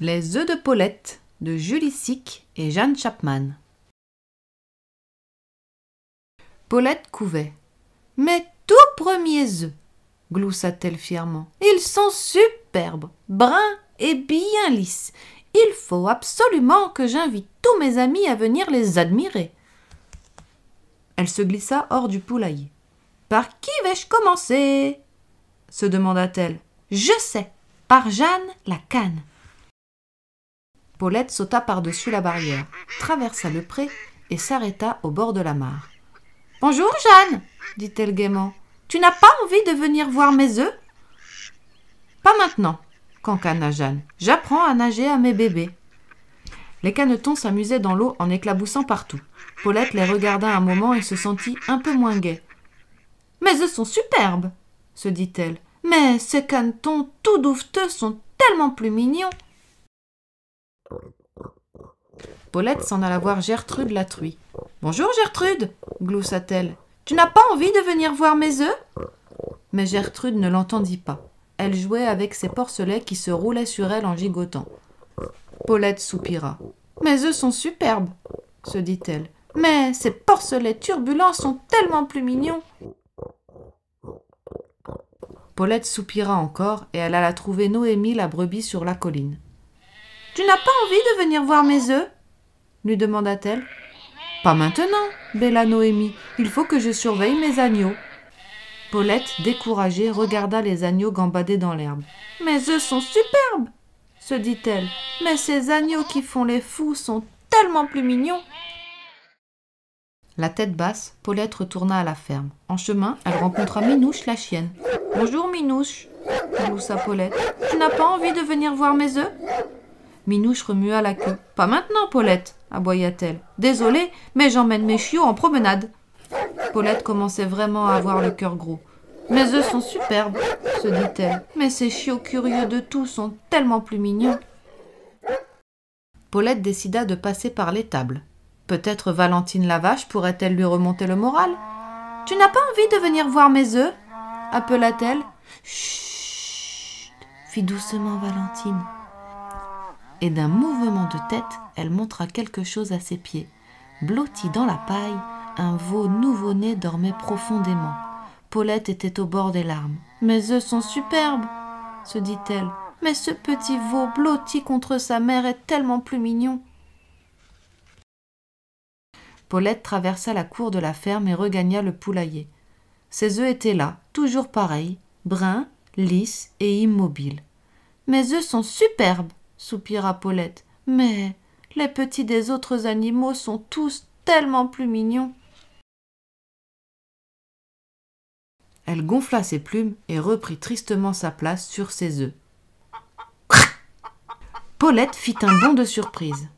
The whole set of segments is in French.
Les œufs de Paulette de Julie Sick et Jeanne Chapman. Paulette couvait. Mes tout premiers œufs, gloussa-t-elle fièrement. Ils sont superbes, bruns et bien lisses. Il faut absolument que j'invite tous mes amis à venir les admirer. Elle se glissa hors du poulailler. Par qui vais-je commencer se demanda-t-elle. Je sais, par Jeanne la canne. Paulette sauta par-dessus la barrière, traversa le pré et s'arrêta au bord de la mare. Bonjour Jeanne, dit-elle gaiement. Tu n'as pas envie de venir voir mes œufs Pas maintenant, cancana Jeanne. J'apprends à nager à mes bébés. Les canetons s'amusaient dans l'eau en éclaboussant partout. Paulette les regarda un moment et se sentit un peu moins gaie. Mes œufs sont superbes, se dit-elle. Mais ces canetons tout douveteux sont tellement plus mignons. Paulette s'en alla voir Gertrude la truie. Bonjour Gertrude, gloussa-t-elle. Tu n'as pas envie de venir voir mes œufs Mais Gertrude ne l'entendit pas. Elle jouait avec ses porcelets qui se roulaient sur elle en gigotant. Paulette soupira. Mes œufs sont superbes, se dit-elle. Mais ces porcelets turbulents sont tellement plus mignons. Paulette soupira encore et elle alla trouver Noémie la brebis sur la colline. Tu n'as pas envie de venir voir mes œufs lui demanda-t-elle. Pas maintenant, bella Noémie. Il faut que je surveille mes agneaux. Paulette, découragée, regarda les agneaux gambader dans l'herbe. Mes œufs sont superbes, se dit-elle. Mais ces agneaux qui font les fous sont tellement plus mignons. La tête basse, Paulette retourna à la ferme. En chemin, elle rencontra Minouche, la chienne. Bonjour, Minouche, gloussa Paulette. Tu n'as pas envie de venir voir mes œufs Minouche remua la queue. Pas maintenant, Paulette, aboya-t-elle. Désolée, mais j'emmène mes chiots en promenade. Paulette commençait vraiment à avoir le cœur gros. Mes œufs sont superbes, se dit-elle, mais ces chiots curieux de tout sont tellement plus mignons. Paulette décida de passer par l'étable. Peut-être Valentine Lavache pourrait-elle lui remonter le moral. Tu n'as pas envie de venir voir mes œufs appela-t-elle. Chut fit doucement Valentine et d'un mouvement de tête, elle montra quelque chose à ses pieds. Blotti dans la paille, un veau nouveau-né dormait profondément. Paulette était au bord des larmes. Mes œufs sont superbes, se dit-elle. Mais ce petit veau blotti contre sa mère est tellement plus mignon. Paulette traversa la cour de la ferme et regagna le poulailler. Ses œufs étaient là, toujours pareils, bruns, lisses et immobiles. Mes œufs sont superbes, soupira Paulette. Mais les petits des autres animaux sont tous tellement plus mignons. Elle gonfla ses plumes et reprit tristement sa place sur ses œufs. Paulette fit un bond de surprise.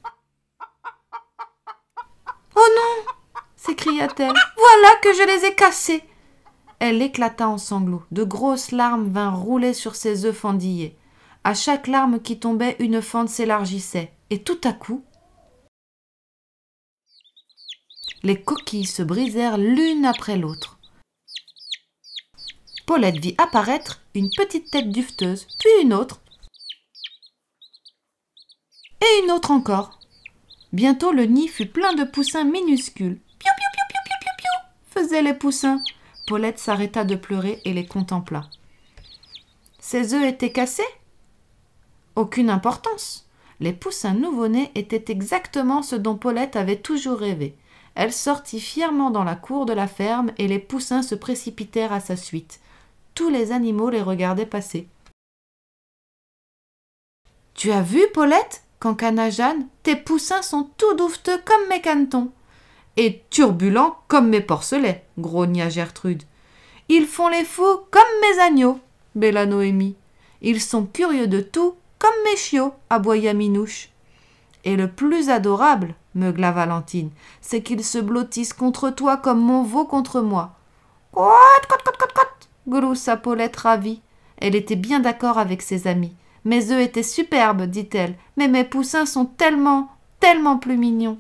Oh non s'écria-t-elle. Voilà que je les ai cassés. Elle éclata en sanglots. De grosses larmes vinrent rouler sur ses œufs fendillés. À chaque larme qui tombait, une fente s'élargissait, et tout à coup, les coquilles se brisèrent l'une après l'autre. Paulette vit apparaître une petite tête dufteuse, puis une autre, et une autre encore. Bientôt le nid fut plein de poussins minuscules. Piou, piou, piou, piou, piou, piou, faisaient les poussins. Paulette s'arrêta de pleurer et les contempla. Ses œufs étaient cassés aucune importance. Les poussins nouveau nés étaient exactement ce dont Paulette avait toujours rêvé. Elle sortit fièrement dans la cour de la ferme et les poussins se précipitèrent à sa suite. Tous les animaux les regardaient passer. Tu as vu, Paulette qu'encana Jeanne, tes poussins sont tout douveteux comme mes canetons. Et turbulents comme mes porcelets, grogna Gertrude. Ils font les fous comme mes agneaux, bêla Noémie. Ils sont curieux de tout comme mes chiots, aboya Minouche. Et le plus adorable, meugla Valentine, c'est qu'ils se blottissent contre toi comme mon veau contre moi. Cote, cote, cote, Paulette ravie. Elle était bien d'accord avec ses amis. Mes œufs étaient superbes, dit-elle, mais mes poussins sont tellement, tellement plus mignons.